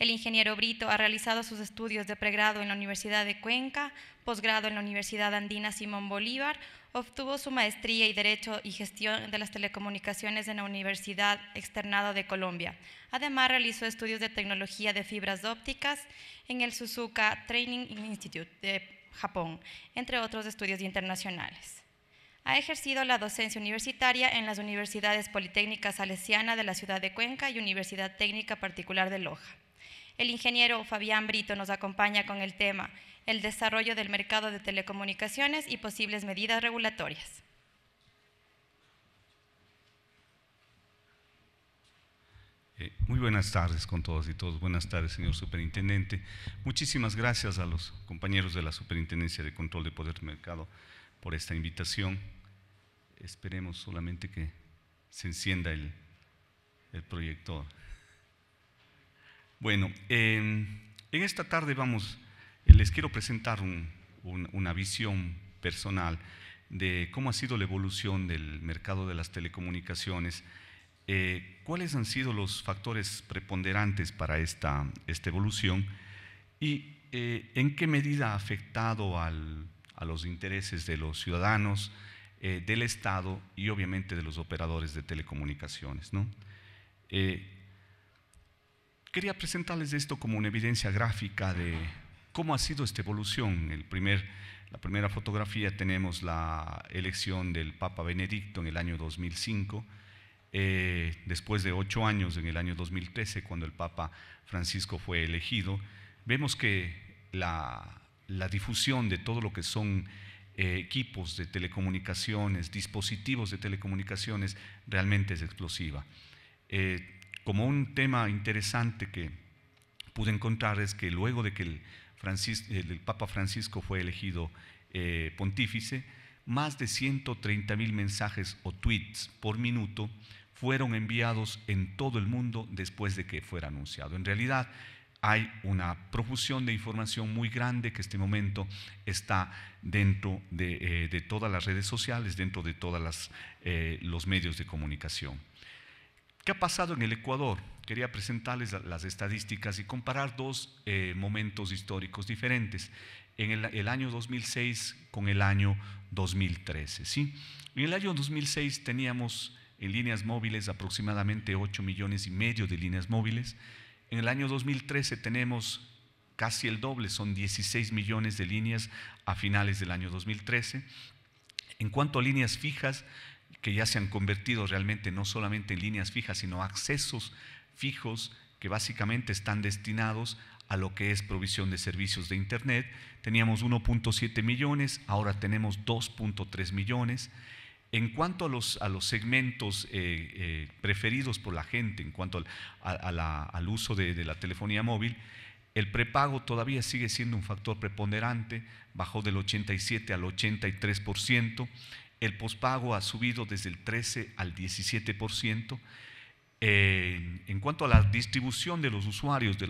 El ingeniero Brito ha realizado sus estudios de pregrado en la Universidad de Cuenca, posgrado en la Universidad Andina Simón Bolívar, obtuvo su maestría y Derecho y Gestión de las Telecomunicaciones en la Universidad Externada de Colombia. Además, realizó estudios de tecnología de fibras ópticas en el Suzuka Training Institute de Japón, entre otros estudios internacionales. Ha ejercido la docencia universitaria en las universidades politécnicas Salesiana de la ciudad de Cuenca y Universidad Técnica Particular de Loja. El ingeniero Fabián Brito nos acompaña con el tema el desarrollo del mercado de telecomunicaciones y posibles medidas regulatorias. Eh, muy buenas tardes con todos y todos. Buenas tardes, señor superintendente. Muchísimas gracias a los compañeros de la Superintendencia de Control de Poder de Mercado por esta invitación. Esperemos solamente que se encienda el, el proyector. Bueno, em, en esta tarde vamos, eh, les quiero presentar una visión personal de cómo ha sido la evolución del mercado de las telecomunicaciones, eh, cuáles han sido los factores preponderantes para esta, esta evolución y eh, en qué medida ha afectado a los intereses de los ciudadanos, del Estado y obviamente de los operadores de telecomunicaciones. ¿no? Quería presentarles esto como una evidencia gráfica de cómo ha sido esta evolución. El primer, la primera fotografía tenemos la elección del Papa Benedicto en el año 2005, eh, después de ocho años en el año 2013, cuando el Papa Francisco fue elegido. Vemos que la, difusión de todo lo que son eh, equipos de telecomunicaciones, dispositivos de telecomunicaciones, realmente es explosiva. Eh, como un tema interesante que pude encontrar es que luego de que el, Papa Francisco fue elegido eh, pontífice, más de 130 mil mensajes o tweets por minuto fueron enviados en todo el mundo después de que fuera anunciado. En realidad, hay una profusión de información muy grande que en este momento está dentro eh, de, todas las redes sociales, dentro de todos eh, los medios de comunicación. ¿Qué ha pasado en el Ecuador? Quería presentarles las estadísticas y comparar dos eh, momentos históricos diferentes, en el, año 2006 con el año 2013. ¿sí? En el año 2006 teníamos en líneas móviles aproximadamente 8 millones y medio de líneas móviles. En el año 2013 tenemos casi el doble, son 16 millones de líneas a finales del año 2013. En cuanto a líneas fijas, que ya se han convertido realmente no solamente en líneas fijas, sino accesos fijos que básicamente están destinados a lo que es provisión de servicios de Internet. Teníamos 1.7 millones, ahora tenemos 2.3 millones. En cuanto a los, a los segmentos eh, eh, preferidos por la gente, en cuanto al, uso de, de la telefonía móvil, el prepago todavía sigue siendo un factor preponderante, bajó del 87 al 83% el pospago ha subido desde el 13 al 17%. en cuanto a la distribución de los usuarios de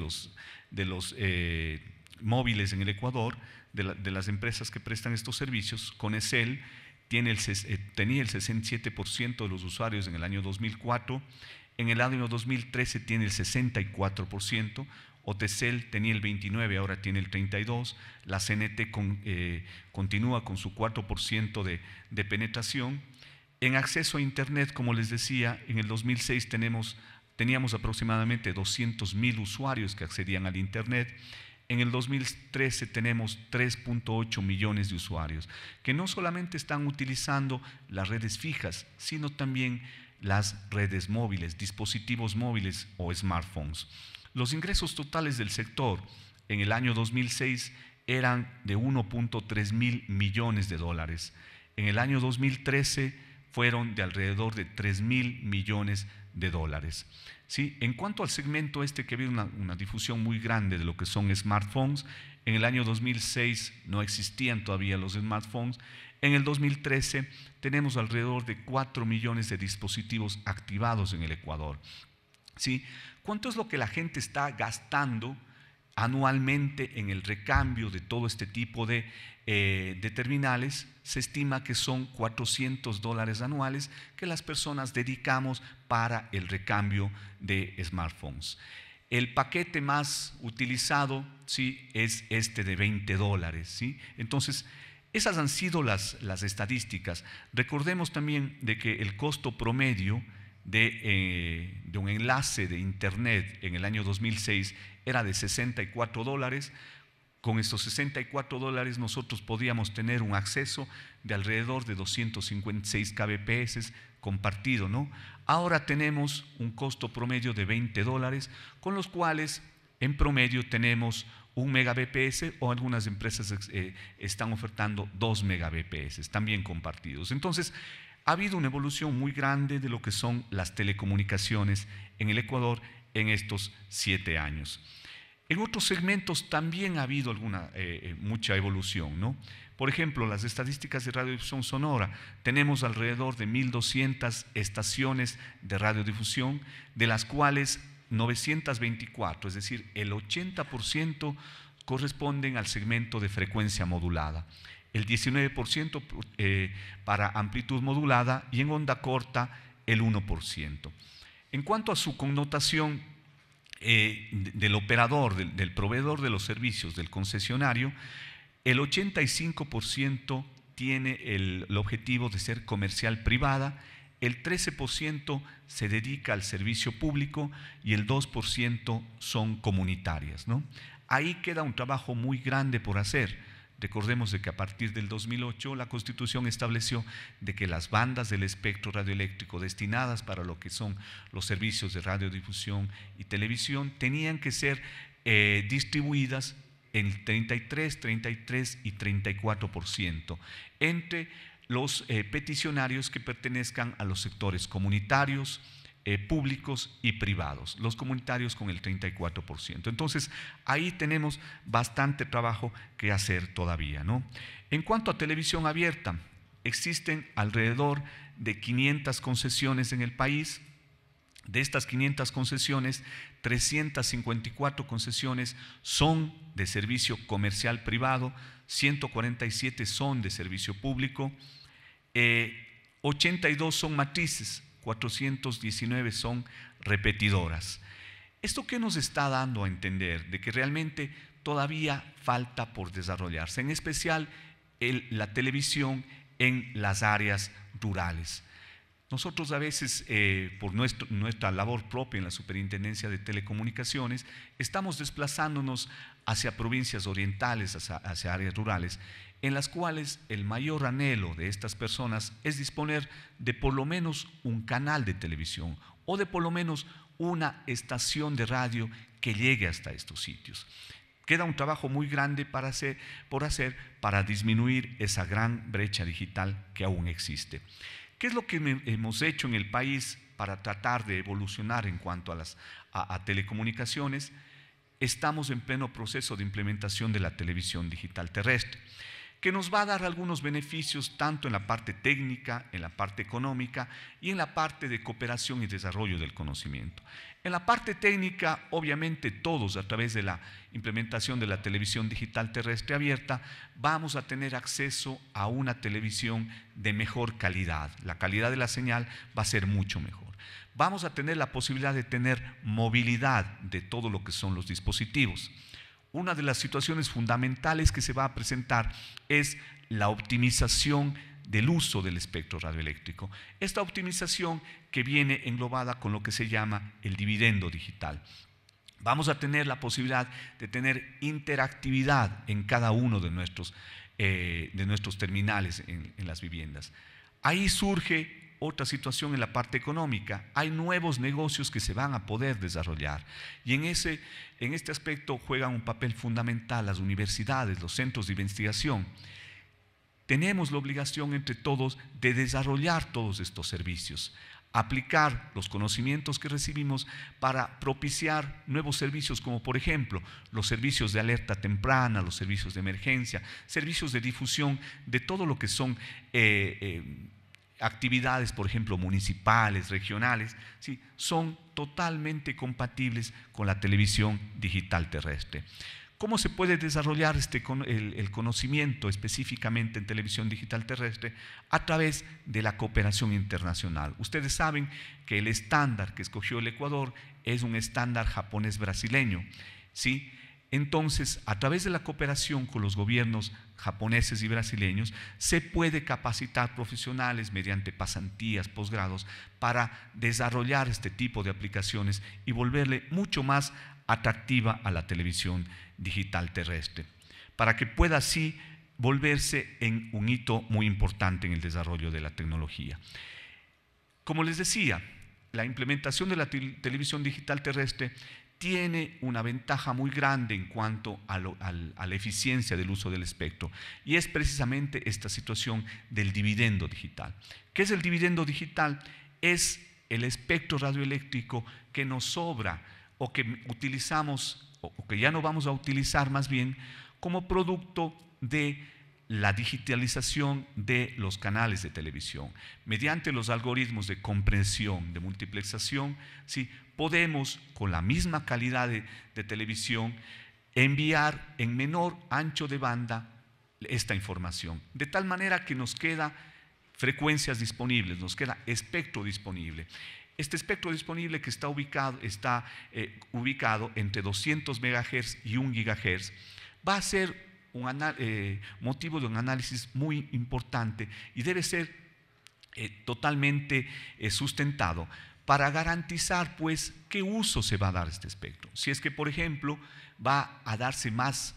los, eh, móviles en el Ecuador, de, las empresas que prestan estos servicios, Excel tiene el, eh, tenía el 67% de los usuarios en el año 2004, en el año 2013 tiene el 64%, Otecel tenía el 29, ahora tiene el 32. La CNT eh, continúa con su 4% de, penetración. En acceso a Internet, como les decía, en el 2006 teníamos aproximadamente 200.000 usuarios que accedían al Internet. En el 2013 tenemos 3.8 millones de usuarios que no solamente están utilizando las redes fijas, sino también las redes móviles, dispositivos móviles o smartphones. Los ingresos totales del sector en el año 2006 eran de 1.3 mil millones de dólares. En el año 2013 fueron de alrededor de 3 mil millones de dólares. ¿Sí? En cuanto al segmento este que había una, una difusión muy grande de lo que son smartphones, en el año 2006 no existían todavía los smartphones. En el 2013 tenemos alrededor de 4 millones de dispositivos activados en el Ecuador. ¿Cuánto es lo que la gente está gastando anualmente en el recambio de todo este tipo de, eh, terminales? Se estima que son 400 dólares anuales que las personas dedicamos para el recambio de smartphones. El paquete más utilizado ¿sí? es este de 20 dólares. Entonces, esas han sido las, las estadísticas. Recordemos también de que el costo promedio eh, de, un enlace de internet en el año 2006 era de 64 dólares. Con estos 64 dólares nosotros podíamos tener un acceso de alrededor de 256 kbps compartido, ¿no? Ahora tenemos un costo promedio de 20 dólares, con los cuales en promedio tenemos un megabps o algunas empresas eh, están ofertando 2 megabps, también compartidos. Entonces, ha habido una evolución muy grande de lo que son las telecomunicaciones en el Ecuador en estos siete años. En otros segmentos también ha habido alguna, eh, eh, mucha evolución, Por ejemplo, las estadísticas de radiodifusión sonora, tenemos alrededor de 1.200 estaciones de radiodifusión, de las cuales 924, es decir, el 80% corresponden al segmento de frecuencia modulada el 19% eh, para amplitud modulada y en onda corta el 1%. En cuanto a su connotación eh, del operador, del, proveedor de los servicios, del concesionario, el 85% tiene el, objetivo de ser comercial privada, el 13% se dedica al servicio público y el 2% son comunitarias. ¿no? Ahí queda un trabajo muy grande por hacer Recordemos de que a partir del 2008 la Constitución estableció de que las bandas del espectro radioeléctrico destinadas para lo que son los servicios de radiodifusión y televisión tenían que ser eh, distribuidas en 33, 33 y 34% entre los eh, peticionarios que pertenezcan a los sectores comunitarios, eh, públicos y privados, los comunitarios con el 34%. Entonces, ahí tenemos bastante trabajo que hacer todavía. ¿no? En cuanto a televisión abierta, existen alrededor de 500 concesiones en el país. De estas 500 concesiones, 354 concesiones son de servicio comercial privado, 147 son de servicio público, 82 eh, son matrices, 419 son repetidoras. ¿Esto qué nos está dando a entender? De que realmente todavía falta por desarrollarse, en especial la televisión en las áreas rurales. Nosotros a veces, eh, por nuestra labor propia en la Superintendencia de Telecomunicaciones, estamos desplazándonos hacia provincias orientales, hacia áreas rurales en las cuales el mayor anhelo de estas personas es disponer de por lo menos un canal de televisión o de por lo menos una estación de radio que llegue hasta estos sitios. Queda un trabajo muy grande para hacer, por hacer para disminuir esa gran brecha digital que aún existe. ¿Qué es lo que hemos hecho en el país para tratar de evolucionar en cuanto a las a telecomunicaciones? Estamos en pleno proceso de implementación de la televisión digital terrestre que nos va a dar algunos beneficios tanto en la parte técnica, en la parte económica y en la parte de cooperación y desarrollo del conocimiento. En la parte técnica, obviamente todos a través de la implementación de la televisión digital terrestre abierta, vamos a tener acceso a una televisión de mejor calidad. La calidad de la señal va a ser mucho mejor. Vamos a tener la posibilidad de tener movilidad de todo lo que son los dispositivos una de las situaciones fundamentales que se va a presentar es la optimización del uso del espectro radioeléctrico. Esta optimización que viene englobada con lo que se llama el dividendo digital. Vamos a tener la posibilidad de tener interactividad en cada uno de nuestros, eh, de nuestros terminales en, en las viviendas. Ahí surge otra situación en la parte económica. Hay nuevos negocios que se van a poder desarrollar. Y en, ese, en este aspecto juegan un papel fundamental las universidades, los centros de investigación. Tenemos la obligación entre todos de desarrollar todos estos servicios aplicar los conocimientos que recibimos para propiciar nuevos servicios, como por ejemplo los servicios de alerta temprana, los servicios de emergencia, servicios de difusión de todo lo que son eh, eh, actividades, por ejemplo, municipales, regionales, ¿sí? son totalmente compatibles con la televisión digital terrestre. ¿Cómo se puede desarrollar este, el, el, conocimiento específicamente en televisión digital terrestre? A través de la cooperación internacional. Ustedes saben que el estándar que escogió el Ecuador es un estándar japonés-brasileño. ¿sí? Entonces, a través de la cooperación con los gobiernos japoneses y brasileños, se puede capacitar profesionales mediante pasantías, posgrados, para desarrollar este tipo de aplicaciones y volverle mucho más atractiva a la televisión digital terrestre, para que pueda así volverse en un hito muy importante en el desarrollo de la tecnología. Como les decía, la implementación de la televisión digital terrestre tiene una ventaja muy grande en cuanto a, la eficiencia del uso del espectro. Y es precisamente esta situación del dividendo digital. ¿Qué es el dividendo digital? Es el espectro radioeléctrico que nos sobra o que utilizamos o que ya no vamos a utilizar más bien como producto de la digitalización de los canales de televisión. Mediante los algoritmos de comprensión, de multiplexación, ¿sí? podemos, con la misma calidad de, televisión, enviar en menor ancho de banda esta información. De tal manera que nos queda frecuencias disponibles, nos queda espectro disponible. Este espectro disponible que está ubicado, está, eh, ubicado entre 200 MHz y 1 GHz va a ser un eh, motivo de un análisis muy importante y debe ser eh, totalmente eh, sustentado para garantizar pues qué uso se va a dar este espectro. Si es que, por ejemplo, va a darse más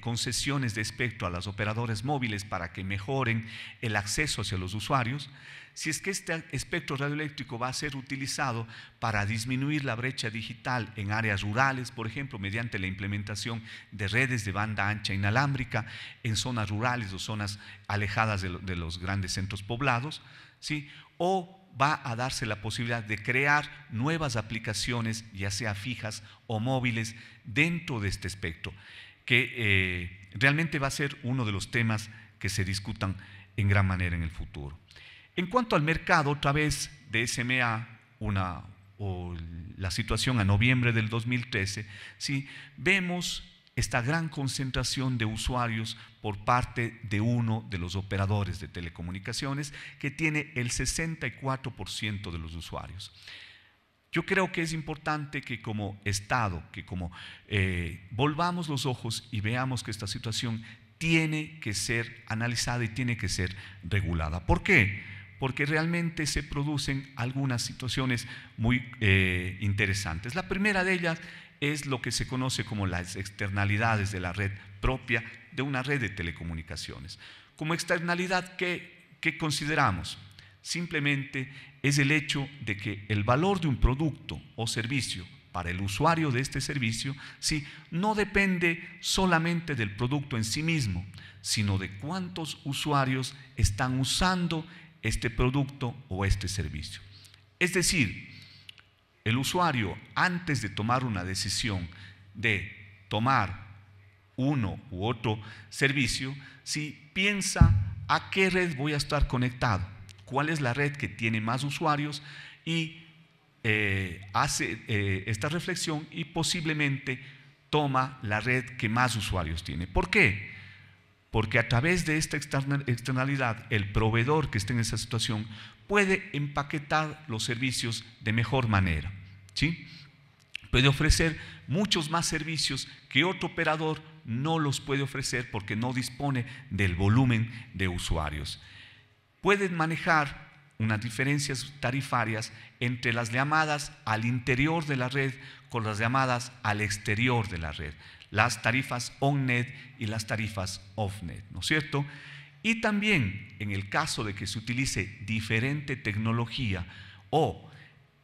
concesiones de espectro a las operadoras móviles para que mejoren el acceso hacia los usuarios, si es que este espectro radioeléctrico va a ser utilizado para disminuir la brecha digital en áreas rurales, por ejemplo, mediante la implementación de redes de banda ancha inalámbrica en zonas rurales o zonas alejadas de, los grandes centros poblados, ¿sí? o va a darse la posibilidad de crear nuevas aplicaciones, ya sea fijas o móviles, dentro de este espectro, que eh, realmente va a ser uno de los temas que se discutan en gran manera en el futuro. En cuanto al mercado, otra vez de SMA, o la situación a noviembre del 2013, ¿sí? vemos esta gran concentración de usuarios por parte de uno de los operadores de telecomunicaciones que tiene el 64% de los usuarios. Yo creo que es importante que como Estado, que como eh, volvamos los ojos y veamos que esta situación tiene que ser analizada y tiene que ser regulada. ¿Por qué? porque realmente se producen algunas situaciones muy eh, interesantes. La primera de ellas es lo que se conoce como las externalidades de la red propia de una red de telecomunicaciones. Como externalidad, ¿qué, consideramos? Simplemente es el hecho de que el valor de un producto o servicio para el usuario de este servicio, sí, no depende solamente del producto en sí mismo, sino de cuántos usuarios están usando este producto o este servicio. Es decir, el usuario antes de tomar una decisión de tomar uno u otro servicio, si piensa a qué red voy a estar conectado, cuál es la red que tiene más usuarios y eh, hace eh, esta reflexión y posiblemente toma la red que más usuarios tiene. ¿Por qué? Porque a través de esta externalidad, el proveedor que esté en esa situación puede empaquetar los servicios de mejor manera. ¿sí? Puede ofrecer muchos más servicios que otro operador no los puede ofrecer porque no dispone del volumen de usuarios. Pueden manejar unas diferencias tarifarias entre las llamadas al interior de la red con las llamadas al exterior de la red las tarifas on-net y las tarifas off-net, ¿no es cierto? Y también en el caso de que se utilice diferente tecnología o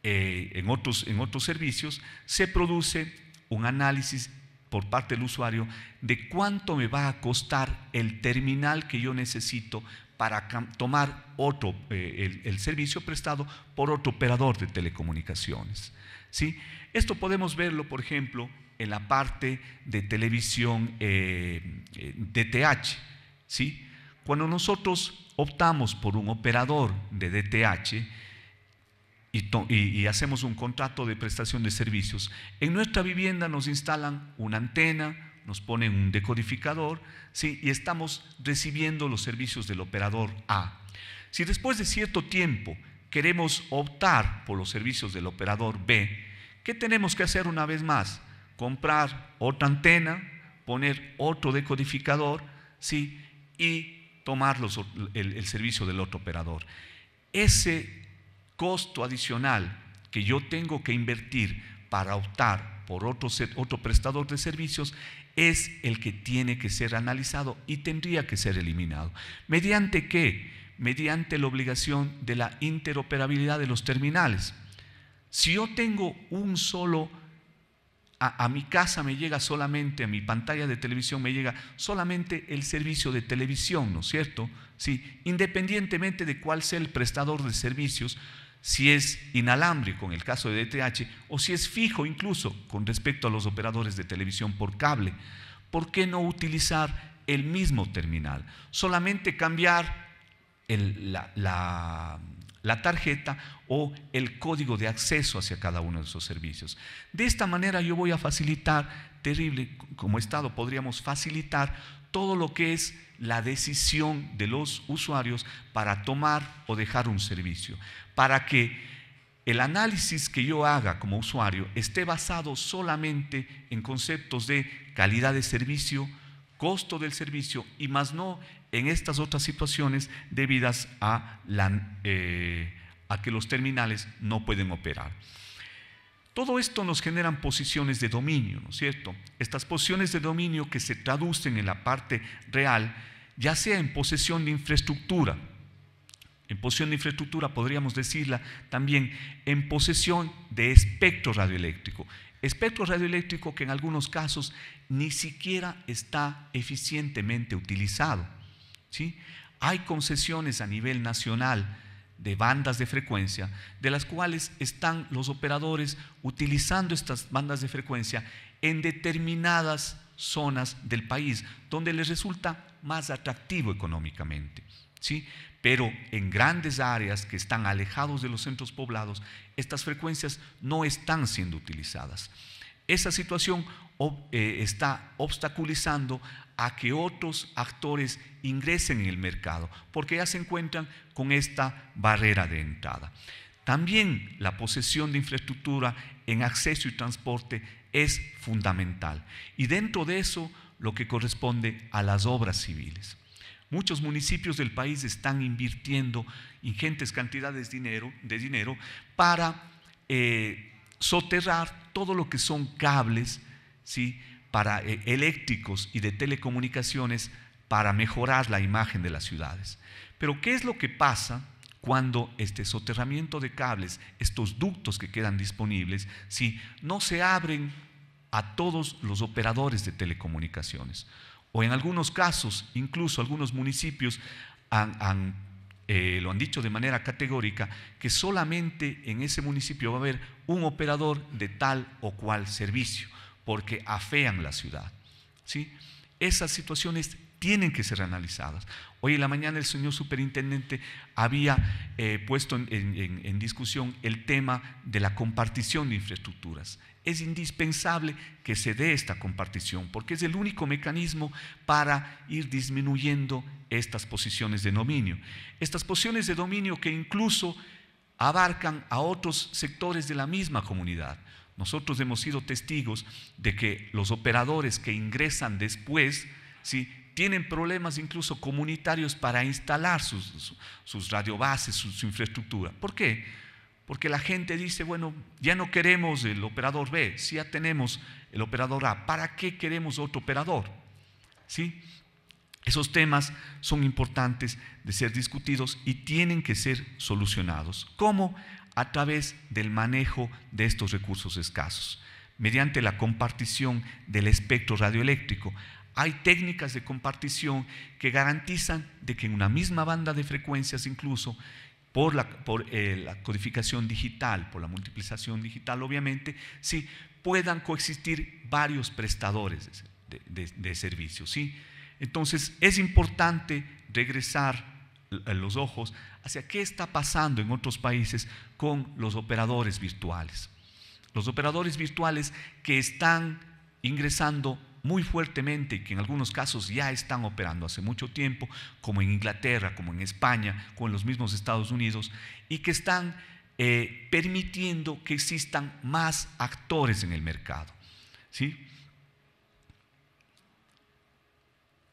eh, en, otros, en otros servicios, se produce un análisis por parte del usuario de cuánto me va a costar el terminal que yo necesito para tomar otro, eh, el, servicio prestado por otro operador de telecomunicaciones. ¿sí? Esto podemos verlo, por ejemplo, en la parte de televisión DTH. Eh, eh, ¿sí? Cuando nosotros optamos por un operador de DTH y, hacemos un contrato de prestación de servicios, en nuestra vivienda nos instalan una antena, nos ponen un decodificador ¿sí? y estamos recibiendo los servicios del operador A. Si después de cierto tiempo queremos optar por los servicios del operador B, ¿qué tenemos que hacer una vez más? comprar otra antena, poner otro decodificador, ¿sí? Y tomar el, servicio del otro operador. Ese costo adicional que yo tengo que invertir para optar por otro, otro prestador de servicios es el que tiene que ser analizado y tendría que ser eliminado. ¿Mediante qué? Mediante la obligación de la interoperabilidad de los terminales. Si yo tengo un solo a, mi casa me llega solamente, a mi pantalla de televisión me llega solamente el servicio de televisión, ¿no es cierto? Sí, independientemente de cuál sea el prestador de servicios, si es inalámbrico en el caso de DTH o si es fijo incluso con respecto a los operadores de televisión por cable, ¿por qué no utilizar el mismo terminal? Solamente cambiar la la tarjeta o el código de acceso hacia cada uno de esos servicios. De esta manera yo voy a facilitar, terrible, como Estado podríamos facilitar todo lo que es la decisión de los usuarios para tomar o dejar un servicio, para que el análisis que yo haga como usuario esté basado solamente en conceptos de calidad de servicio, costo del servicio y más no en estas otras situaciones debidas eh, a, que los terminales no pueden operar. Todo esto nos generan posiciones de dominio, ¿no es cierto? Estas posiciones de dominio que se traducen en la parte real, ya sea en posesión de infraestructura, en posesión de infraestructura podríamos decirla también en posesión de espectro radioeléctrico. Espectro radioeléctrico que en algunos casos ni siquiera está eficientemente utilizado. Hay concesiones a nivel nacional de bandas de frecuencia, de las cuales están los operadores utilizando estas bandas de frecuencia en determinadas zonas del país, donde les resulta más atractivo económicamente. ¿sí? Pero en grandes áreas que están alejados de los centros poblados, estas frecuencias no están siendo utilizadas. Esa situación eh, está obstaculizando a que otros actores ingresen en el mercado, porque ya se encuentran con esta barrera de entrada. También la posesión de infraestructura en acceso y transporte es fundamental. Y dentro de eso, lo que corresponde a las obras civiles. Muchos municipios del país están invirtiendo ingentes cantidades de dinero, para eh, soterrar todo lo que son cables, para eh, eléctricos y de telecomunicaciones para mejorar la imagen de las ciudades. Pero ¿qué es lo que pasa cuando este soterramiento de cables, estos ductos que quedan disponibles, si no se abren a todos los operadores de telecomunicaciones? O en algunos casos, incluso algunos municipios eh, lo han dicho de manera categórica, que solamente en ese municipio va a haber un operador de tal o cual servicio porque afean la ciudad. ¿sí? Esas situaciones tienen que ser analizadas. Hoy en la mañana el señor superintendente había eh, puesto en, en, discusión el tema de la compartición de infraestructuras. Es indispensable que se dé esta compartición porque es el único mecanismo para ir disminuyendo estas posiciones de dominio. Estas posiciones de dominio que incluso abarcan a otros sectores de la misma comunidad. Nosotros hemos sido testigos de que los operadores que ingresan después, ¿sí? tienen problemas incluso comunitarios para instalar sus, sus radiobases, su, infraestructura. ¿Por qué? Porque la gente dice, bueno, ya no queremos el operador B, si ya tenemos el operador A, ¿para qué queremos otro operador? ¿Sí? Esos temas son importantes de ser discutidos y tienen que ser solucionados. ¿Cómo? a través del manejo de estos recursos escasos, mediante la compartición del espectro radioeléctrico. Hay técnicas de compartición que garantizan de que en una misma banda de frecuencias incluso, por la, por, eh, la codificación digital, por la multiplicación digital obviamente, sí, puedan coexistir varios prestadores de, servicios. ¿sí? Entonces es importante regresar los ojos hacia qué está pasando en otros países con los operadores virtuales. Los operadores virtuales que están ingresando muy fuertemente y que en algunos casos ya están operando hace mucho tiempo, como en Inglaterra, como en España, como en los mismos Estados Unidos, y que están eh, permitiendo que existan más actores en el mercado. ¿sí?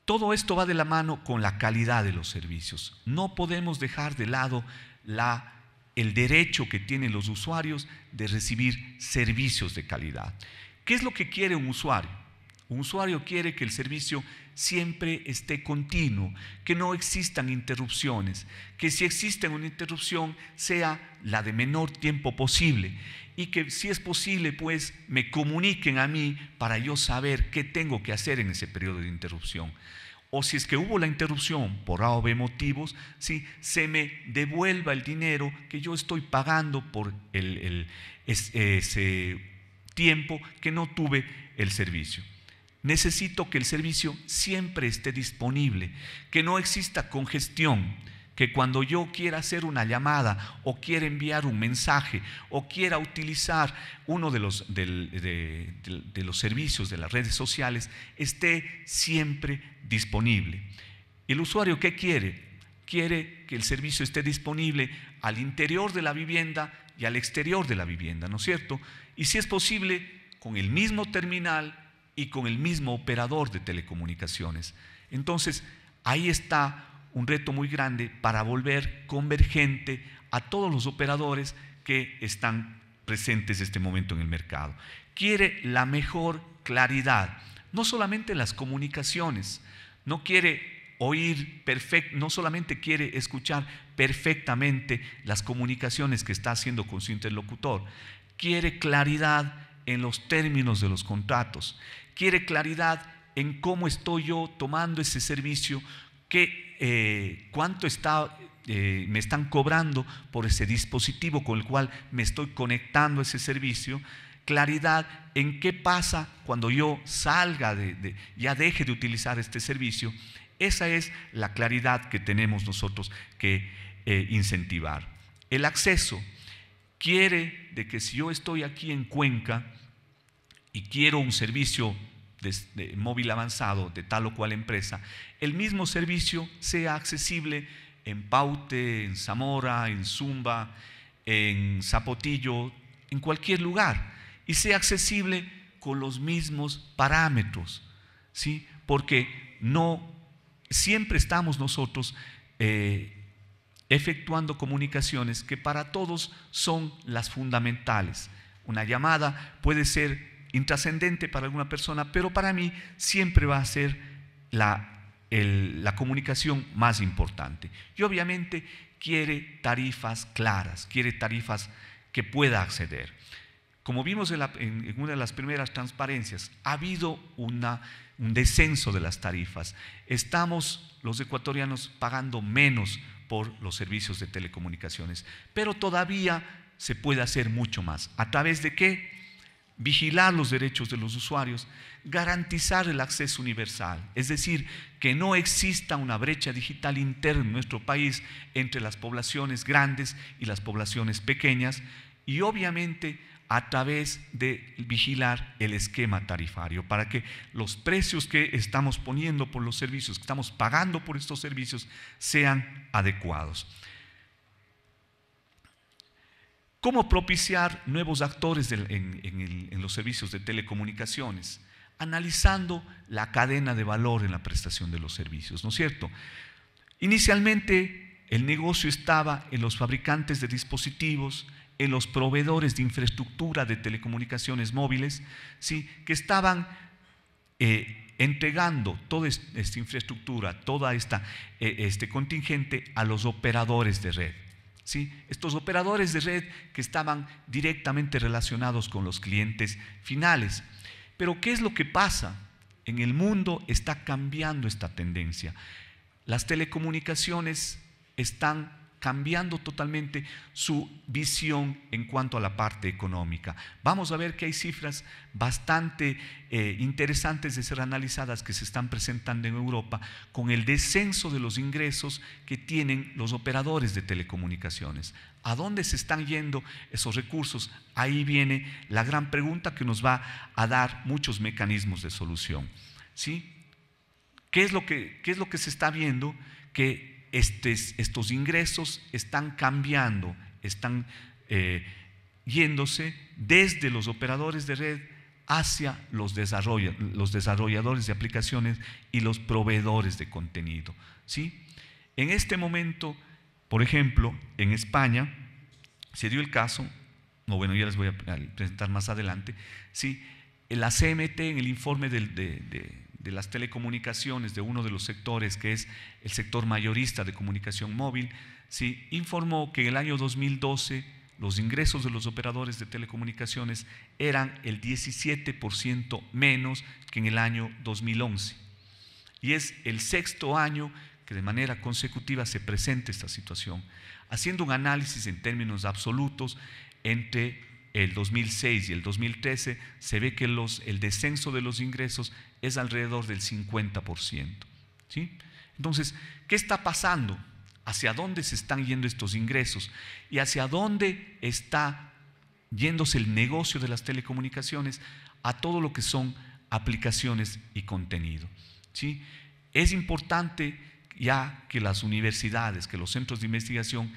Todo esto va de la mano con la calidad de los servicios. No podemos dejar de lado el derecho que tienen los usuarios de recibir servicios de calidad. ¿Qué es lo que quiere un usuario? Un usuario quiere que el servicio siempre esté continuo, que no existan interrupciones, que si existe una interrupción sea la de menor tiempo posible y que si es posible pues me comuniquen a mí para yo saber qué tengo que hacer en ese periodo de interrupción o si es que hubo la interrupción por A o B motivos, si se me devuelva el dinero que yo estoy pagando por el, el, ese tiempo que no tuve el servicio. Necesito que el servicio siempre esté disponible, que no exista congestión, que cuando yo quiera hacer una llamada o quiera enviar un mensaje o quiera utilizar uno de los, los servicios de las redes sociales, esté siempre disponible. ¿El usuario qué quiere? Quiere que el servicio esté disponible al interior de la vivienda y al exterior de la vivienda, ¿no es cierto? Y si es posible, con el mismo terminal y con el mismo operador de telecomunicaciones. Entonces, ahí está un reto muy grande para volver convergente a todos los operadores que están presentes este momento en el mercado. Quiere la mejor claridad, no solamente las comunicaciones, no quiere oír no solamente quiere escuchar perfectamente las comunicaciones que está haciendo con su interlocutor, quiere claridad en los términos de los contratos, quiere claridad en cómo estoy yo tomando ese servicio, qué, eh, cuánto está, eh, me están cobrando por ese dispositivo con el cual me estoy conectando a ese servicio, claridad en qué pasa cuando yo salga de, ya deje de utilizar este servicio. Esa es la claridad que tenemos nosotros que eh, incentivar. El acceso quiere de que si yo estoy aquí en Cuenca, y quiero un servicio de, móvil avanzado de tal o cual empresa, el mismo servicio sea accesible en Paute, en Zamora, en Zumba, en Zapotillo, en cualquier lugar, y sea accesible con los mismos parámetros, ¿sí? Porque no siempre estamos nosotros eh, efectuando comunicaciones que para todos son las fundamentales. Una llamada puede ser intrascendente para alguna persona, pero para mí siempre va a ser la, la comunicación más importante. Y obviamente quiere tarifas claras, quiere tarifas que pueda acceder. Como vimos en, en una de las primeras transparencias, ha habido una, un descenso de las tarifas. Estamos los ecuatorianos pagando menos por los servicios de telecomunicaciones, pero todavía se puede hacer mucho más. ¿A través de qué? vigilar los derechos de los usuarios, garantizar el acceso universal, es decir, que no exista una brecha digital interna en nuestro país entre las poblaciones grandes y las poblaciones pequeñas y obviamente a través de vigilar el esquema tarifario para que los precios que estamos poniendo por los servicios, que estamos pagando por estos servicios, sean adecuados. ¿Cómo propiciar nuevos actores en, los servicios de telecomunicaciones? Analizando la cadena de valor en la prestación de los servicios, ¿no es cierto? Inicialmente el negocio estaba en los fabricantes de dispositivos, en los proveedores de infraestructura de telecomunicaciones móviles, ¿sí? que estaban eh, entregando toda esta infraestructura, toda esta eh, este contingente a los operadores de red. Estos operadores de red que estaban directamente relacionados con los clientes finales. Pero ¿qué es lo que pasa? En el mundo está cambiando esta tendencia. Las telecomunicaciones están cambiando totalmente su visión en cuanto a la parte económica. Vamos a ver que hay cifras bastante eh, interesantes de ser analizadas que se están presentando en Europa con el descenso de los ingresos que tienen los operadores de telecomunicaciones. ¿A dónde se están yendo esos recursos? Ahí viene la gran pregunta que nos va a dar muchos mecanismos de solución. ¿Sí? ¿Qué es lo que, qué es lo que se está viendo? Que este estos ingresos están cambiando, están eh, yéndose desde los operadores de red hacia los, los desarrolladores de aplicaciones y los proveedores de contenido. ¿sí? En este momento, por ejemplo, en España se dio el caso, no bueno, ya les voy a presentar más adelante, ¿sí? la CMT en el informe de de las telecomunicaciones, de uno de los sectores que es el sector mayorista de comunicación móvil, sí, informó que en el año 2012 los ingresos de los operadores de telecomunicaciones eran el 17% menos que en el año 2011. Y es el sexto año que de manera consecutiva se presenta esta situación, haciendo un análisis en términos absolutos entre el 2006 y el 2013, se ve que los, el descenso de los ingresos es alrededor del 50%. ¿sí? Entonces, ¿qué está pasando? ¿Hacia dónde se están yendo estos ingresos? ¿Y hacia dónde está yéndose el negocio de las telecomunicaciones? A todo lo que son aplicaciones y contenido. ¿sí? Es importante ya que las universidades, que los centros de investigación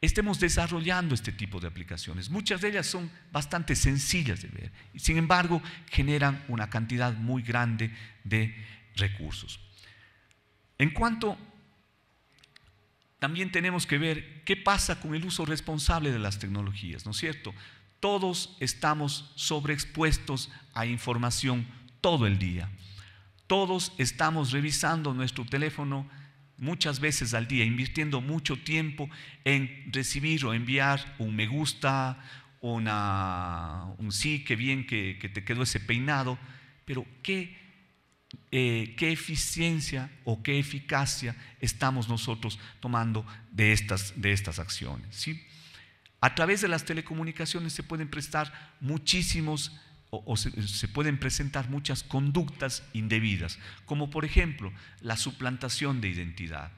estemos desarrollando este tipo de aplicaciones. Muchas de ellas son bastante sencillas de ver, sin embargo generan una cantidad muy grande de recursos. En cuanto, también tenemos que ver qué pasa con el uso responsable de las tecnologías, ¿no es cierto? Todos estamos sobreexpuestos a información todo el día. Todos estamos revisando nuestro teléfono muchas veces al día, invirtiendo mucho tiempo en recibir o enviar un me gusta, una, un sí, qué bien que, te quedó ese peinado, pero ¿qué, eh, qué eficiencia o qué eficacia estamos nosotros tomando de estas, de estas acciones. ¿sí? A través de las telecomunicaciones se pueden prestar muchísimos o, se, pueden presentar muchas conductas indebidas, como por ejemplo la suplantación de identidad.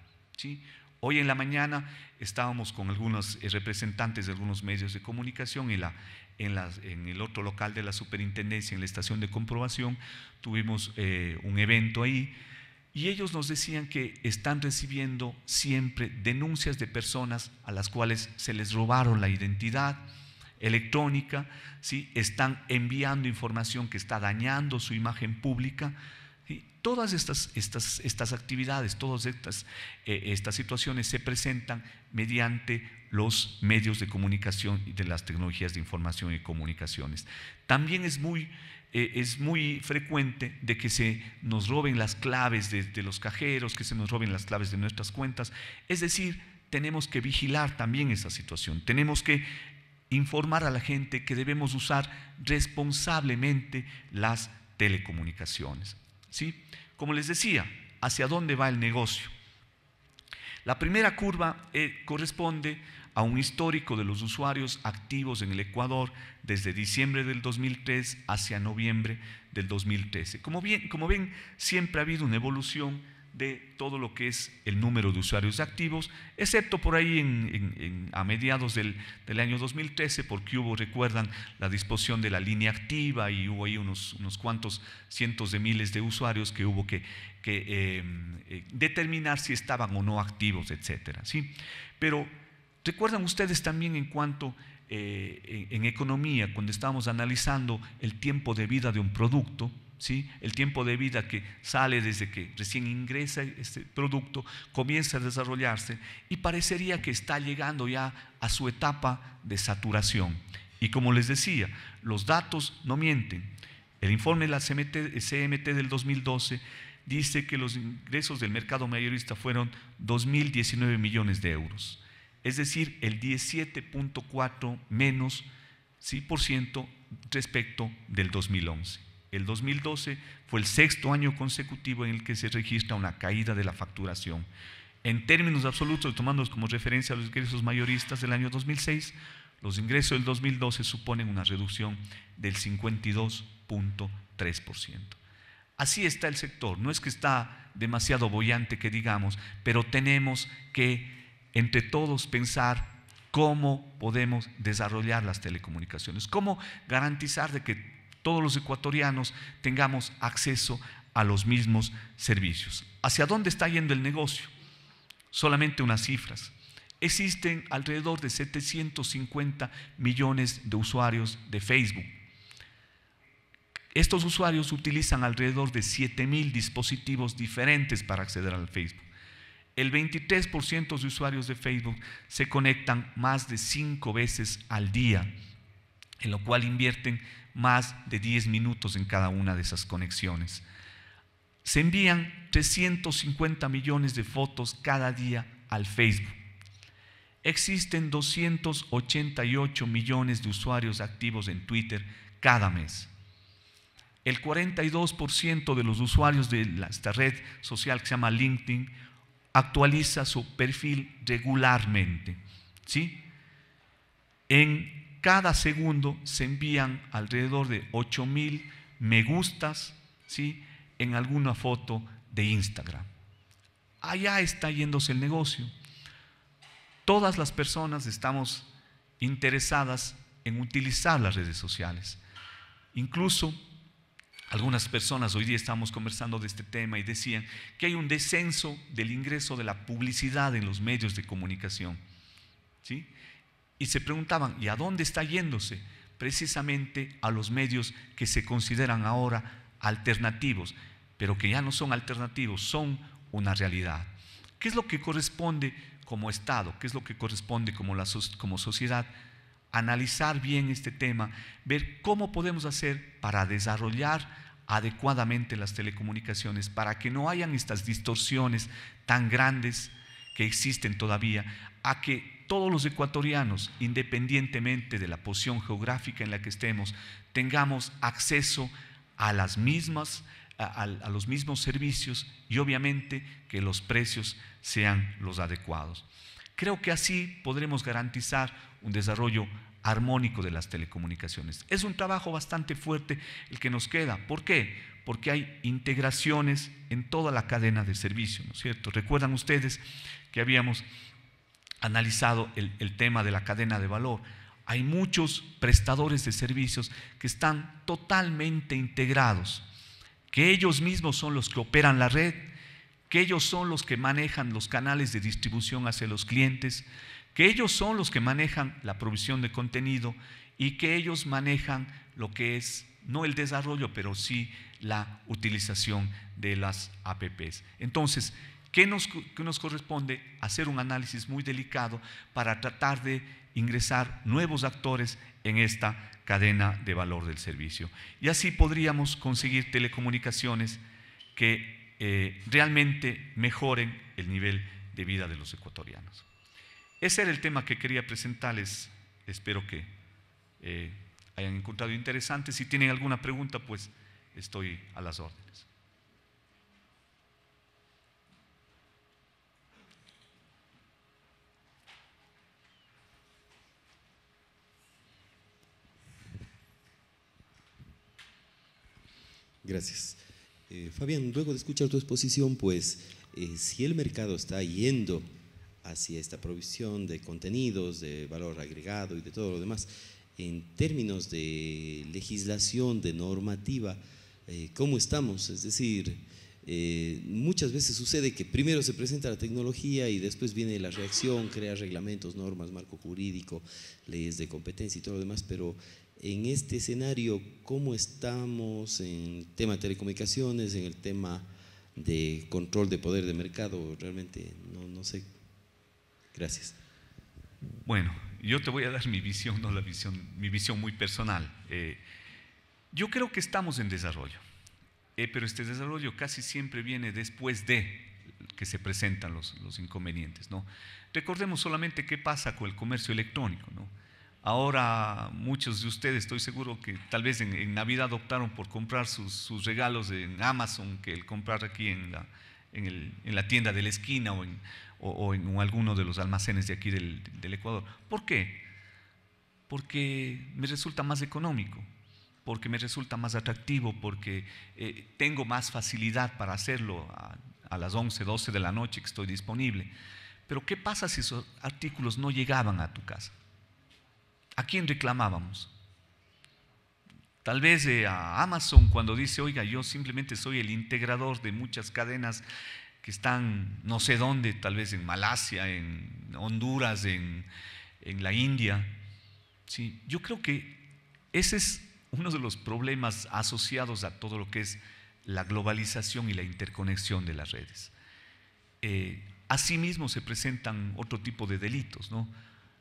Hoy en la mañana estábamos con algunos eh, representantes de algunos medios de comunicación la, en, el otro local de la superintendencia, en la estación de comprobación, tuvimos eh, un evento ahí y ellos nos decían que están recibiendo siempre denuncias de personas a las cuales se les robaron la identidad, electrónica, ¿sí? están enviando información que está dañando su imagen pública. y Todas estas, estas, estas, actividades, todas estas, eh, estas situaciones se presentan mediante los medios de comunicación y de las tecnologías de información y comunicaciones. También es muy, eh, es muy frecuente de que se nos roben las claves de, de los cajeros, que se nos roben las claves de nuestras cuentas. Es decir, tenemos que vigilar también esa situación. Tenemos que informar a la gente que debemos usar responsablemente las telecomunicaciones. ¿sí? Como les decía, ¿hacia dónde va el negocio? La primera curva eh, corresponde a un histórico de los usuarios activos en el Ecuador desde diciembre del 2003 hacia noviembre del 2013. Como, bien, como ven, siempre ha habido una evolución de todo lo que es el número de usuarios activos, excepto por ahí a mediados del, año 2013, porque hubo, recuerdan, la disposición de la línea activa y hubo ahí unos, cuantos cientos de miles de usuarios que hubo que, eh, eh, determinar si estaban o no activos, etc. ¿sí? Pero recuerdan ustedes también en cuanto eh, en economía, cuando estábamos analizando el tiempo de vida de un producto, el tiempo de vida que sale desde que recién ingresa este producto, comienza a desarrollarse y parecería que está llegando ya a su etapa de saturación. Y como les decía, los datos no mienten. El informe de la CMT, del 2012 dice que los ingresos del mercado mayorista fueron 2.019 millones de euros, es decir, el 17.4 menos ciento respecto del 2011. El 2012 fue el sexto año consecutivo en el que se registra una caída de la facturación. En términos absolutos, tomando como referencia los ingresos mayoristas del año 2006, los ingresos del 2012 suponen una reducción del 52.3%. Así está el sector. No es que está demasiado bollante que digamos, pero tenemos que entre todos pensar cómo podemos desarrollar las telecomunicaciones, cómo garantizar de que todos los ecuatorianos tengamos acceso a los mismos servicios. ¿Hacia dónde está yendo el negocio? Solamente unas cifras. Existen alrededor de 750 millones de usuarios de Facebook. Estos usuarios utilizan alrededor de 7 mil dispositivos diferentes para acceder al Facebook. El 23% de usuarios de Facebook se conectan más de 5 veces al día, en lo cual invierten más de 10 minutos en cada una de esas conexiones. Se envían 350 millones de fotos cada día al Facebook. Existen 288 millones de usuarios activos en Twitter cada mes. El 42% de los usuarios de esta red social que se llama LinkedIn actualiza su perfil regularmente. ¿sí? En cada segundo se envían alrededor de 8 mil me gustas ¿sí? en alguna foto de Instagram. Allá está yéndose el negocio. Todas las personas estamos interesadas en utilizar las redes sociales. Incluso algunas personas hoy día estamos conversando de este tema y decían que hay un descenso del ingreso de la publicidad en los medios de comunicación. ¿sí? y se preguntaban, ¿y a dónde está yéndose? Precisamente a los medios que se consideran ahora alternativos, pero que ya no son alternativos, son una realidad. ¿Qué es lo que corresponde como Estado? ¿Qué es lo que corresponde como, como sociedad? Analizar bien este tema, ver cómo podemos hacer para desarrollar adecuadamente las telecomunicaciones, para que no hayan estas distorsiones tan grandes que existen todavía, a que todos los ecuatorianos, independientemente de la posición geográfica en la que estemos, tengamos acceso a las mismas a, los mismos servicios y obviamente que los precios sean los adecuados. Creo que así podremos garantizar un desarrollo armónico de las telecomunicaciones. Es un trabajo bastante fuerte el que nos queda. ¿Por qué? Porque hay integraciones en toda la cadena de servicio, ¿no es cierto? Recuerdan ustedes que habíamos analizado el, tema de la cadena de valor, hay muchos prestadores de servicios que están totalmente integrados, que ellos mismos son los que operan la red, que ellos son los que manejan los canales de distribución hacia los clientes, que ellos son los que manejan la provisión de contenido y que ellos manejan lo que es no el desarrollo, pero sí la utilización de las APPs. Entonces, ¿Qué nos, corresponde? Hacer un análisis muy delicado para tratar de ingresar nuevos actores en esta cadena de valor del servicio. Y así podríamos conseguir telecomunicaciones que eh, realmente mejoren el nivel de vida de los ecuatorianos. Ese era el tema que quería presentarles. Espero que eh, hayan encontrado interesante. Si tienen alguna pregunta, pues estoy a las órdenes. Gracias. Eh, Fabián, luego de escuchar tu exposición, pues eh, si el mercado está yendo hacia esta provisión de contenidos, de valor agregado y de todo lo demás, en términos de legislación, de normativa, eh, ¿cómo estamos? Es decir, muchas veces sucede que primero se presenta la tecnología y después viene la reacción, crea reglamentos, normas, marco jurídico, leyes de competencia y todo lo demás, pero en este escenario, ¿cómo estamos en el tema de telecomunicaciones, en el tema de control de poder de mercado? Realmente no, no sé. Gracias. Bueno, yo te voy a dar mi visión, no la visión, mi visión muy personal. Eh, yo creo que estamos en desarrollo, eh, pero este desarrollo casi siempre viene después de que se presentan los, los inconvenientes. ¿no? Recordemos solamente qué pasa con el comercio electrónico. ¿no? Ahora muchos de ustedes, estoy seguro que tal vez en, Navidad optaron por comprar sus, regalos en Amazon que el comprar aquí en la, tienda de la esquina o en, alguno de los almacenes de aquí del, Ecuador. ¿Por qué? Porque me resulta más económico, porque me resulta más atractivo, porque eh, tengo más facilidad para hacerlo a, a las 11, 12 de la noche que estoy disponible. Pero ¿qué pasa si esos artículos no llegaban a tu casa? ¿a quién reclamábamos? Tal vez eh, a Amazon cuando dice, oiga, yo simplemente soy el integrador de muchas cadenas que están no sé dónde, tal vez en Malasia, en Honduras, en, la India. Sí, yo creo que ese es uno de los problemas asociados a todo lo que es la globalización y la interconexión de las redes. Eh, asimismo se presentan otro tipo de delitos, ¿no?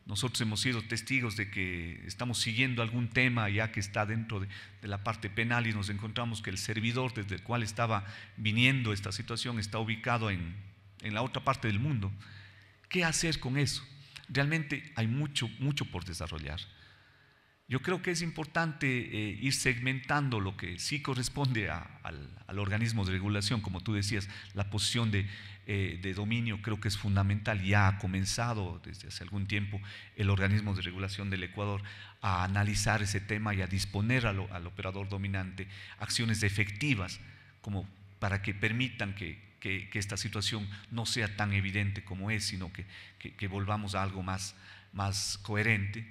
Nosotros hemos sido testigos de que estamos siguiendo algún tema ya que está dentro de, la parte penal y nos encontramos que el servidor desde el cual estaba viniendo esta situación está ubicado en, en la otra parte del mundo. ¿Qué hacer con eso? Realmente hay mucho, mucho por desarrollar. Yo creo que es importante eh, ir segmentando lo que sí corresponde al, organismo de regulación, como tú decías, la posición de, eh, dominio creo que es fundamental. Ya ha comenzado desde hace algún tiempo el organismo de regulación del Ecuador a analizar ese tema y a disponer al operador dominante acciones efectivas para que permitan que, que, que, esta situación no sea tan evidente como es, sino que, que volvamos a algo más coherente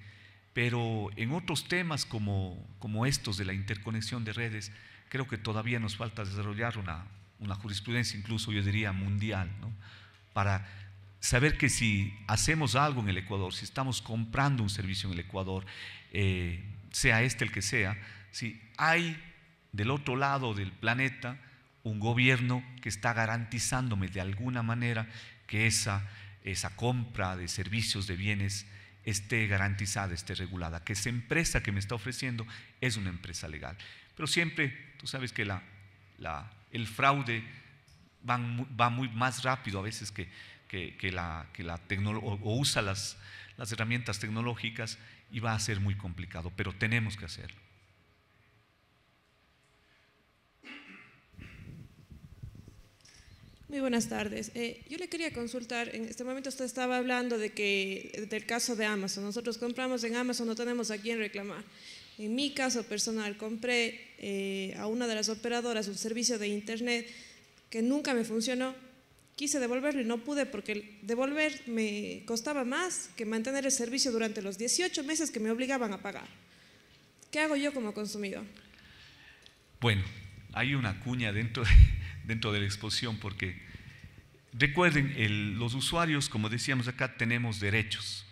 pero en otros temas como, como estos de la interconexión de redes, creo que todavía nos falta desarrollar una, jurisprudencia, incluso yo diría mundial, para saber que si hacemos algo en el Ecuador, si estamos comprando un servicio en el Ecuador, eh, sea este el que sea, si hay del otro lado del planeta un gobierno que está garantizándome de alguna manera que esa, esa compra de servicios, de bienes, esté garantizada, esté regulada, que esa empresa que me está ofreciendo es una empresa legal. Pero siempre, tú sabes que la, la, el fraude va más rápido a veces que, la, que la o, usa las, las herramientas tecnológicas y va a ser muy complicado, pero tenemos que hacerlo. Muy buenas tardes. Eh, yo le quería consultar, en este momento usted estaba hablando de que, del caso de Amazon. Nosotros compramos en Amazon, no tenemos a quién reclamar. En mi caso personal, compré eh, a una de las operadoras un servicio de Internet que nunca me funcionó. Quise devolverlo y no pude porque devolver me costaba más que mantener el servicio durante los 18 meses que me obligaban a pagar. ¿Qué hago yo como consumidor? Bueno, hay una cuña dentro de dentro de la exposición, porque recuerden, los usuarios, como decíamos acá, tenemos derechos.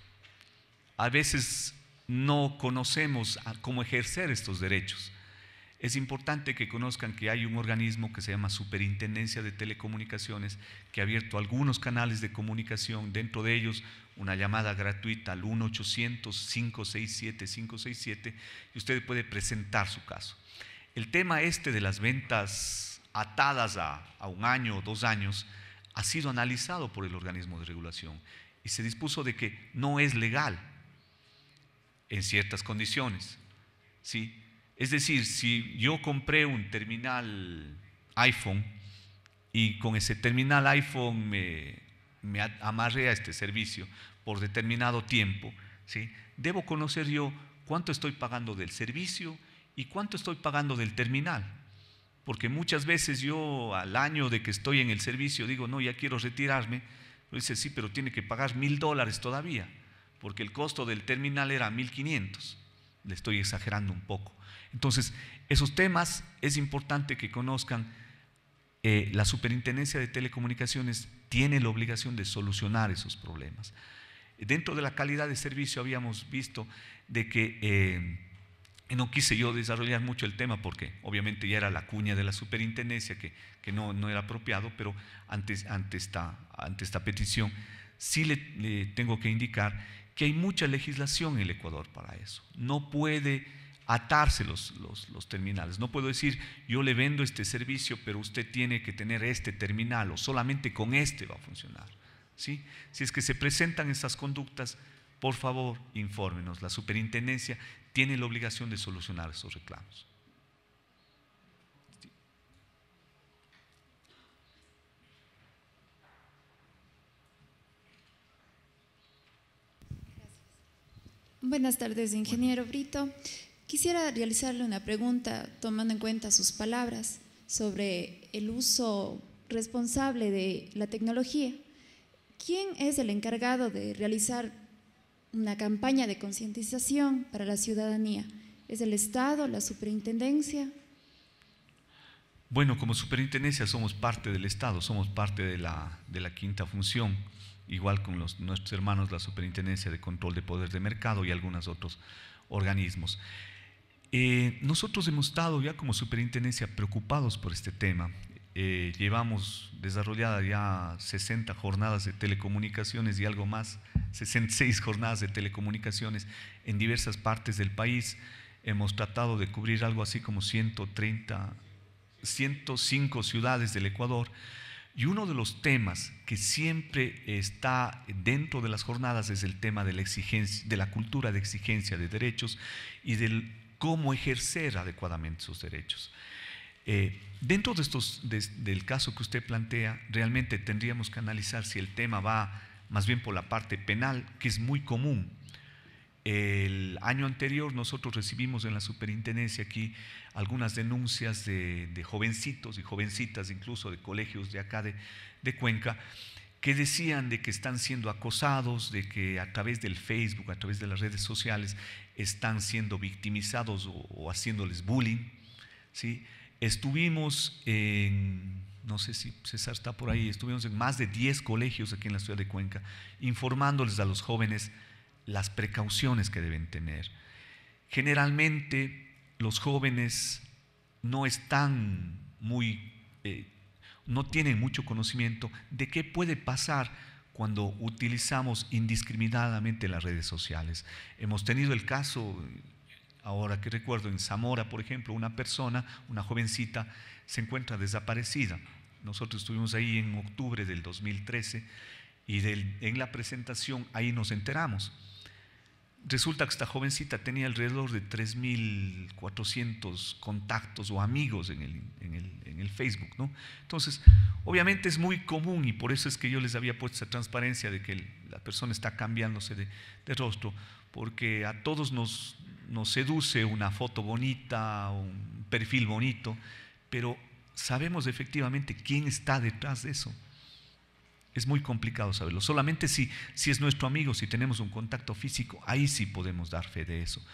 A veces no conocemos cómo ejercer estos derechos. Es importante que conozcan que hay un organismo que se llama Superintendencia de Telecomunicaciones que ha abierto algunos canales de comunicación, dentro de ellos una llamada gratuita al 1-800-567-567 y usted puede presentar su caso. El tema este de las ventas atadas a, un año o dos años, ha sido analizado por el organismo de regulación y se dispuso de que no es legal en ciertas condiciones. ¿sí? Es decir, si yo compré un terminal iPhone y con ese terminal iPhone me, me amarré a este servicio por determinado tiempo, ¿sí? debo conocer yo cuánto estoy pagando del servicio y cuánto estoy pagando del terminal porque muchas veces yo al año de que estoy en el servicio digo, no, ya quiero retirarme, dice, sí, pero tiene que pagar mil dólares todavía, porque el costo del terminal era mil quinientos. Le estoy exagerando un poco. Entonces, esos temas es importante que conozcan. Eh, la Superintendencia de Telecomunicaciones tiene la obligación de solucionar esos problemas. Dentro de la calidad de servicio habíamos visto de que eh, no quise yo desarrollar mucho el tema porque obviamente ya era la cuña de la superintendencia que, no, era apropiado, pero ante, esta, esta petición sí le, tengo que indicar que hay mucha legislación en el Ecuador para eso. No puede atarse los, los, terminales. No puedo decir yo le vendo este servicio, pero usted tiene que tener este terminal o solamente con este va a funcionar. ¿Sí? Si es que se presentan estas conductas, por favor, infórmenos. La superintendencia tiene la obligación de solucionar esos reclamos. Buenas tardes, ingeniero Brito. Quisiera realizarle una pregunta tomando en cuenta sus palabras sobre el uso responsable de la tecnología. ¿Quién es el encargado de realizar una campaña de concientización para la ciudadanía? ¿Es el Estado, la superintendencia? Bueno, como superintendencia somos parte del Estado, somos parte de la, quinta función, igual con los, nuestros hermanos, la superintendencia de control de poder de mercado y algunos otros organismos. Eh, nosotros hemos estado ya como superintendencia preocupados por este tema. Eh, llevamos desarrolladas ya 60 jornadas de telecomunicaciones y algo más, 66 jornadas de telecomunicaciones en diversas partes del país. Hemos tratado de cubrir algo así como 130, 105 ciudades del Ecuador. Y uno de los temas que siempre está dentro de las jornadas es el tema de la, de la cultura de exigencia de derechos y del cómo ejercer adecuadamente sus derechos. Eh, dentro de estos, del caso que usted plantea, realmente tendríamos que analizar si el tema va más bien por la parte penal, que es muy común. El año anterior nosotros recibimos en la superintendencia aquí algunas denuncias de, jovencitos y jovencitas, incluso de colegios de acá de, de Cuenca, que decían de que están siendo acosados, de que a través del Facebook, a través de las redes sociales, están siendo victimizados o, o haciéndoles bullying. ¿sí? Estuvimos en, no sé si César está por ahí, estuvimos en más de 10 colegios aquí en la ciudad de Cuenca, informándoles a los jóvenes las precauciones que deben tener. Generalmente los jóvenes no están muy, eh, no tienen mucho conocimiento de qué puede pasar cuando utilizamos indiscriminadamente las redes sociales. Hemos tenido el caso, ahora que recuerdo, en Zamora, por ejemplo, una persona, una jovencita, se encuentra desaparecida. Nosotros estuvimos ahí en octubre del 2013 y del, en la presentación ahí nos enteramos. Resulta que esta jovencita tenía alrededor de 3.400 contactos o amigos en el, en, el, Facebook, ¿no? Entonces, obviamente es muy común y por eso es que yo les había puesto esa transparencia de que la persona está cambiándose de, de rostro, porque a todos nos, nos seduce una foto bonita, un perfil bonito, pero sabemos efectivamente quién está detrás de eso. Es muy complicado saberlo. Solamente si, si es nuestro amigo, si tenemos un contacto físico, ahí sí podemos dar fe de eso.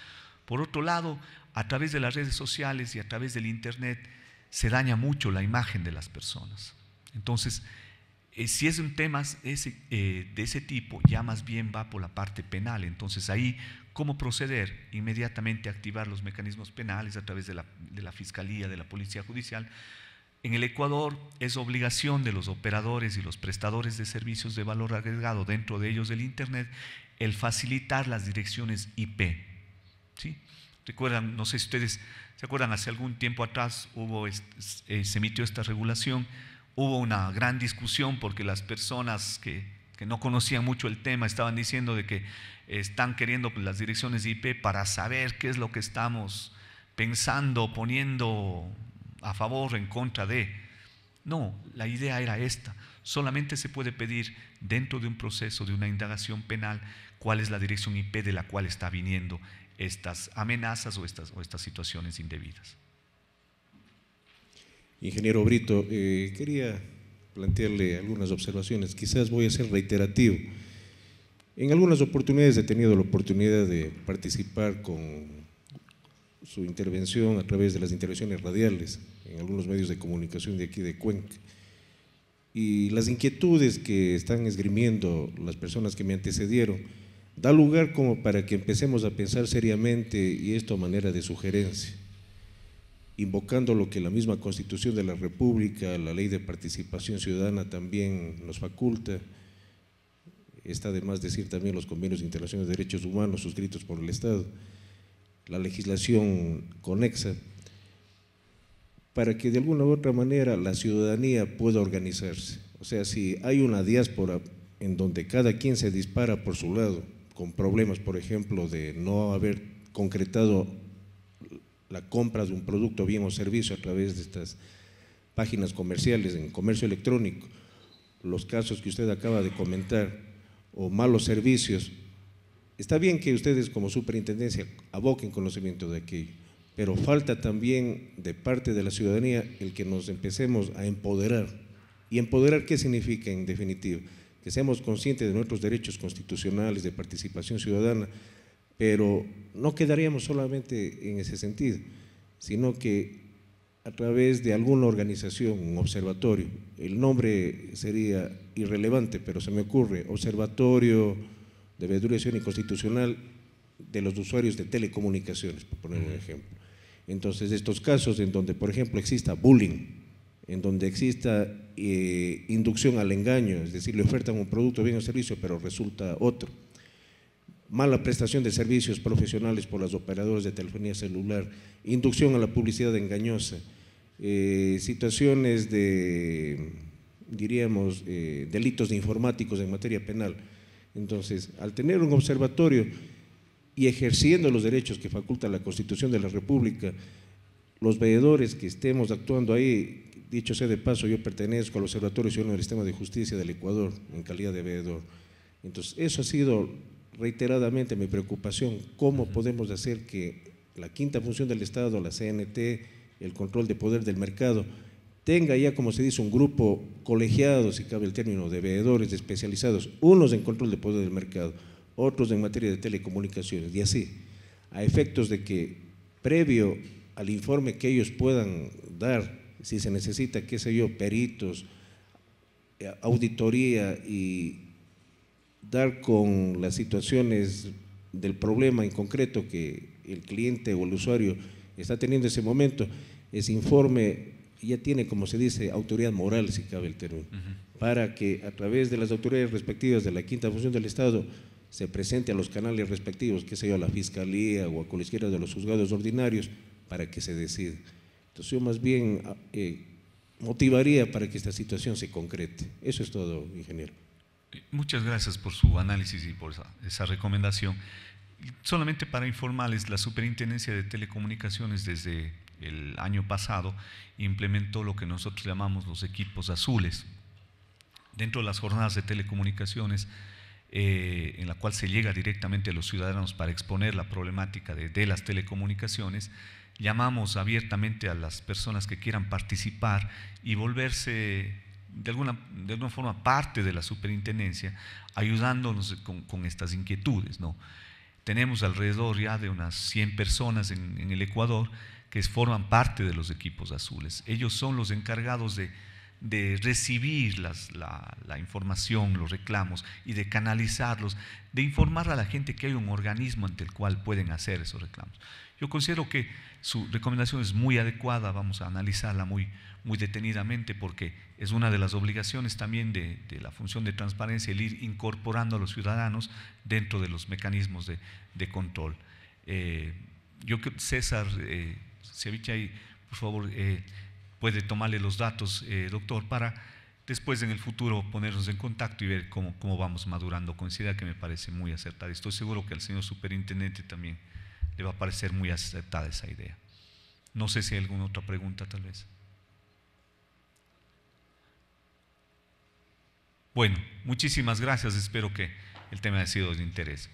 Por otro lado, a través de las redes sociales y a través del Internet se daña mucho la imagen de las personas. Entonces, eh, si es un tema eh, de ese tipo, ya más bien va por la parte penal. Entonces ahí, ¿cómo proceder? Inmediatamente activar los mecanismos penales a través de la, Fiscalía, de la Policía Judicial. En el Ecuador es obligación de los operadores y los prestadores de servicios de valor agregado, dentro de ellos del Internet, el facilitar las direcciones IP. ¿sí? Recuerdan, no sé si ustedes se acuerdan, hace algún tiempo atrás hubo, eh, se emitió esta regulación hubo una gran discusión porque las personas que, no conocían mucho el tema estaban diciendo de que están queriendo pues, las direcciones de IP para saber qué es lo que estamos pensando, poniendo a favor, o en contra de. No, la idea era esta. Solamente se puede pedir dentro de un proceso, de una indagación penal, cuál es la dirección IP de la cual está viniendo estas amenazas o estas, o estas situaciones indebidas. Ingeniero Brito, eh, quería plantearle algunas observaciones, quizás voy a ser reiterativo. En algunas oportunidades he tenido la oportunidad de participar con su intervención a través de las intervenciones radiales en algunos medios de comunicación de aquí de Cuenca. Y las inquietudes que están esgrimiendo las personas que me antecedieron da lugar como para que empecemos a pensar seriamente y esto a manera de sugerencia invocando lo que la misma Constitución de la República, la Ley de Participación Ciudadana también nos faculta, está de decir también los convenios internacionales de derechos humanos suscritos por el Estado, la legislación conexa, para que de alguna u otra manera la ciudadanía pueda organizarse. O sea, si hay una diáspora en donde cada quien se dispara por su lado, con problemas, por ejemplo, de no haber concretado la compra de un producto, bien o servicio a través de estas páginas comerciales en comercio electrónico, los casos que usted acaba de comentar o malos servicios, está bien que ustedes como superintendencia aboquen conocimiento de aquello, pero falta también de parte de la ciudadanía el que nos empecemos a empoderar. ¿Y empoderar qué significa en definitiva? Que seamos conscientes de nuestros derechos constitucionales de participación ciudadana, pero no quedaríamos solamente en ese sentido, sino que a través de alguna organización, un observatorio, el nombre sería irrelevante, pero se me ocurre, Observatorio de y Inconstitucional de los Usuarios de Telecomunicaciones, por poner un ejemplo. Entonces, estos casos en donde, por ejemplo, exista bullying, en donde exista eh, inducción al engaño, es decir, le ofertan un producto, bien o servicio, pero resulta otro mala prestación de servicios profesionales por las operadoras de telefonía celular, inducción a la publicidad engañosa, eh, situaciones de, diríamos, eh, delitos informáticos en materia penal. Entonces, al tener un observatorio y ejerciendo los derechos que faculta la Constitución de la República, los veedores que estemos actuando ahí, dicho sea de paso, yo pertenezco al Observatorio Ciudadano del Sistema de Justicia del Ecuador en calidad de veedor. Entonces, eso ha sido reiteradamente mi preocupación, cómo podemos hacer que la quinta función del Estado, la CNT, el control de poder del mercado, tenga ya, como se dice, un grupo colegiado, si cabe el término, de veedores especializados, unos en control de poder del mercado, otros en materia de telecomunicaciones, y así, a efectos de que previo al informe que ellos puedan dar, si se necesita, qué sé yo, peritos, eh, auditoría y, dar con las situaciones del problema en concreto que el cliente o el usuario está teniendo en ese momento, ese informe ya tiene, como se dice, autoridad moral, si cabe el término, para que a través de las autoridades respectivas de la quinta función del Estado se presente a los canales respectivos, que sea a la Fiscalía o a cualquiera de los juzgados ordinarios, para que se decida. Entonces yo más bien eh, motivaría para que esta situación se concrete. Eso es todo, ingeniero. Muchas gracias por su análisis y por esa, recomendación. Solamente para informarles, la Superintendencia de Telecomunicaciones desde el año pasado implementó lo que nosotros llamamos los equipos azules. Dentro de las jornadas de telecomunicaciones, eh, en la cual se llega directamente a los ciudadanos para exponer la problemática de, de las telecomunicaciones, llamamos abiertamente a las personas que quieran participar y volverse de alguna, de alguna forma parte de la superintendencia, ayudándonos con, estas inquietudes. ¿no? Tenemos alrededor ya de unas 100 personas en, el Ecuador que forman parte de los equipos azules. Ellos son los encargados de, de recibir las, la información, los reclamos y de canalizarlos, de informar a la gente que hay un organismo ante el cual pueden hacer esos reclamos. Yo considero que su recomendación es muy adecuada, vamos a analizarla muy, muy detenidamente porque es una de las obligaciones también de, la función de transparencia el ir incorporando a los ciudadanos dentro de los mecanismos de, control. Eh, yo creo que César eh, ahí, por favor, eh, puede tomarle los datos, eh, doctor, para después en el futuro ponernos en contacto y ver cómo, cómo vamos madurando. Considera que me parece muy acertada. Estoy seguro que al señor superintendente también le va a parecer muy acertada esa idea. No sé si hay alguna otra pregunta tal vez. Bueno, muchísimas gracias. Espero que el tema haya sido de interés.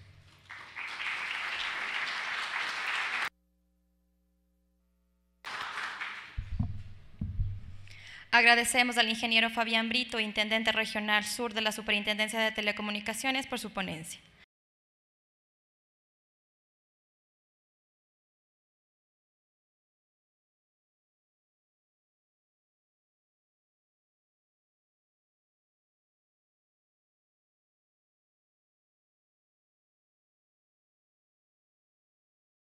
Agradecemos al ingeniero Fabián Brito, Intendente Regional Sur de la Superintendencia de Telecomunicaciones, por su ponencia.